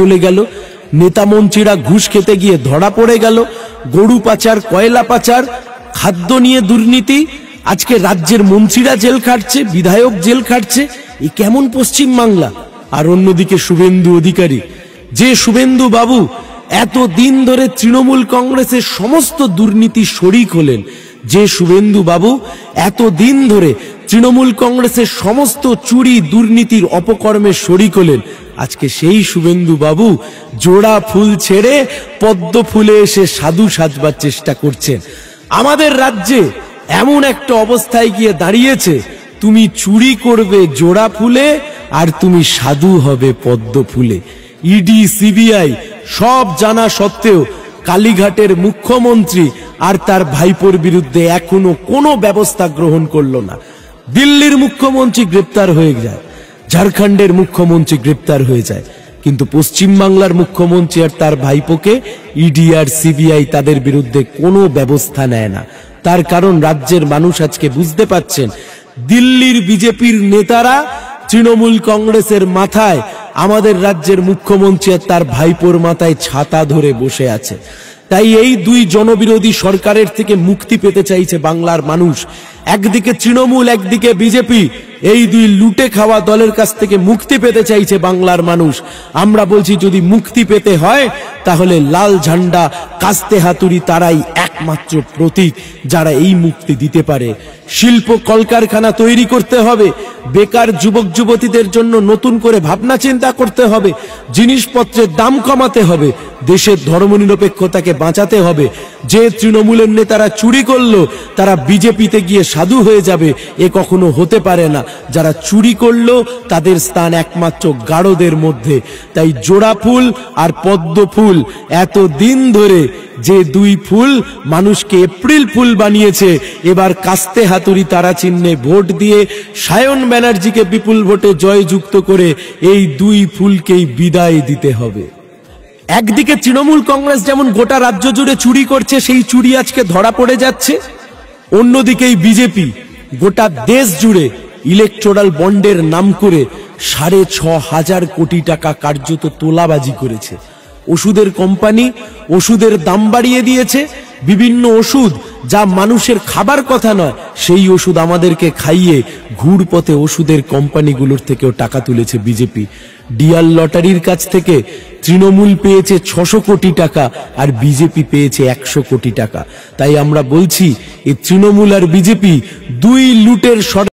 চলে গেল নেতামন্ত্রীরা ঘুষ খেতে গিয়ে ধরা পড়ে গেল গরু পাচার কয়লা পাচার খাদ্য নিয়ে দুর্নীতি আজকে রাজ্যের মন্ত্রীরা জেল খাটছে বিধায়ক জেল খাটছে এ কেমন পশ্চিম বাংলা আর অন্যদিকে শুভেন্দু অধিকারী যে শুভেন্দু বাবু এত দিন ধরে তৃণমূল কংগ্রেসের সমস্ত দুর্নীতি শরিক হলেন যে শুভেন্দু বাবু এত দিন ধরে তৃণমূল কংগ্রেসের সমস্ত চুরি দুর্নীতির অপকর্মে শরিক হলেন আজকে সেই শুভেন্দু বাবু জোড়া ফুল ছেড়ে পদ্ম ফুলে এসে সাধু সাজবার চেষ্টা করছেন আমাদের রাজ্যে এমন একটা অবস্থায় গিয়ে দাঁড়িয়েছে তুমি চুরি করবে জোড়া ফুলে আর তুমি সাধু হবে পদ্ম ফুলে ইডি e সিবিআই সব জানা সত্ত্বেও কালীঘাটের মুখ্যমন্ত্রী আর তার ভাইপোর বিরুদ্ধে এখনো কোনো ব্যবস্থা গ্রহণ করল না দিল্লির মুখ্যমন্ত্রী গ্রেপ্তার হয়ে যায় ঝাড়খণ্ডের মুখ্যমন্ত্রী গ্রেপ্তার হয়ে যায় কিন্তু পশ্চিমবাংলার মুখ্যমন্ত্রী আর তার ভাইপোকে ইডি আর সিবিআই তাদের বিরুদ্ধে কোনো ব্যবস্থা নেয় না তার কারণ রাজ্যের মানুষ আজকে বুঝতে পাচ্ছেন দিল্লির বিজেপির নেতারা তৃণমূল কংগ্রেসের মাথায় আমাদের রাজ্যের মুখ্যমন্ত্রী আর তার ভাইপোর মাথায় ছাতা ধরে বসে আছে তাই এই দুই জনবিরোধী সরকারের থেকে মুক্তি পেতে চাইছে বাংলার মানুষ একদিকে তৃণমূল একদিকে বিজেপি এই দুই লুটে খাওয়া দলের কাছ থেকে মুক্তি পেতে চাইছে বাংলার মানুষ আমরা বলছি যদি মুক্তি পেতে হয় তাহলে লাল ঝান্ডা কাস্তে হাতুড়ি তারাই একমাত্র প্রতীক যারা এই মুক্তি দিতে পারে শিল্প কলকারখানা তৈরি করতে হবে বেকার যুবক যুবতীদের জন্য নতুন করে ভাবনা চিন্তা করতে হবে জিনিসপত্রের দাম কমাতে হবে দেশের ধর্মনিরপেক্ষতাকে বাঁচাতে হবে যে তৃণমূলের নেতারা চুরি করলো তারা বিজেপিতে গিয়ে সাধু হয়ে যাবে এ কখনো হতে পারে না যারা চুরি করলো তাদের স্থান একমাত্র গাঢ়দের মধ্যে তাই জোড়া ফুল আর পদ্ম ফুল এত দিন ধরে যে দুই ফুল মানুষকে এপ্রিল ফুল বানিয়েছে এবার কাস্তে হাতুড়ি তারা চিহ্নে ভোট দিয়ে সায়ন ব্যানার্জিকে বিপুল ভোটে জয়যুক্ত করে এই দুই ফুলকেই বিদায় দিতে হবে একদিকে তৃণমূল কংগ্রেস যেমন গোটা রাজ্য জুড়ে চুরি করছে সেই চুরি আজকে ধরা পড়ে যাচ্ছে অন্যদিকে এই বিজেপি গোটা দেশ জুড়ে ইলেকট্রাল বন্ডের নাম করে সাড়ে ছ হাজার কোটি টাকা কার্যত তোলাবাজি করেছে ওষুধের কোম্পানি ওষুধের দাম বাড়িয়ে দিয়েছে বিভিন্ন ওষুধ যা মানুষের খাবার কথা নয় সেই ওষুধ আমাদেরকে খাইয়ে ঘুর পথে ওষুধের কোম্পানিগুলোর থেকেও টাকা তুলেছে বিজেপি ডিয়াল লটারির কাছ থেকে তৃণমূল পেয়েছে ছশো কোটি টাকা আর বিজেপি পেয়েছে একশো কোটি টাকা তাই আমরা বলছি এই তৃণমূল আর বিজেপি দুই লুটের